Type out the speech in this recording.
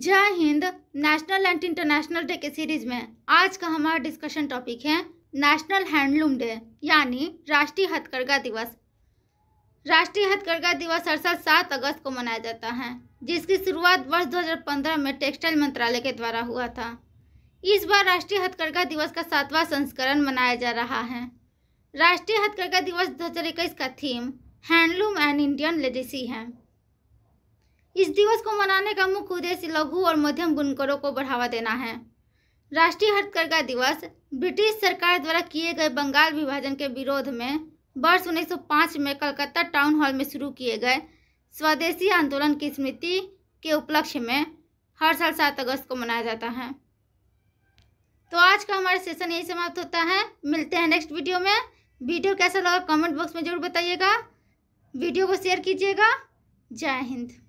जय हिंद national and international day के सीरीज में आज का हमारा डिस्कशन टॉपिक है नेशनल हैंडलूम डे यानी राष्ट्रीय हथकरघा दिवस राष्ट्रीय हथकरघा दिवस हर साल सात अगस्त को मनाया जाता है जिसकी शुरुआत वर्ष 2015 में टेक्सटाइल मंत्रालय के द्वारा हुआ था इस बार राष्ट्रीय हथकरघा दिवस का सातवां संस्करण मनाया जा रहा है राष्ट्रीय हथकरघा दिवस दो का theme handloom and Indian legacy है इस दिवस को मनाने का मुख्य उद्देश्य लघु और मध्यम बुनकरों को बढ़ावा देना है राष्ट्रीय हथकरघा दिवस ब्रिटिश सरकार द्वारा किए गए बंगाल विभाजन के विरोध में वर्ष 1905 में कलकत्ता टाउन हॉल में शुरू किए गए स्वदेशी आंदोलन की स्मृति के उपलक्ष्य में हर साल सात अगस्त को मनाया जाता है तो आज का हमारा सेशन यही समाप्त होता है मिलते हैं नेक्स्ट वीडियो में वीडियो कैसा लगा कमेंट बॉक्स में जरूर बताइएगा वीडियो को शेयर कीजिएगा जय हिंद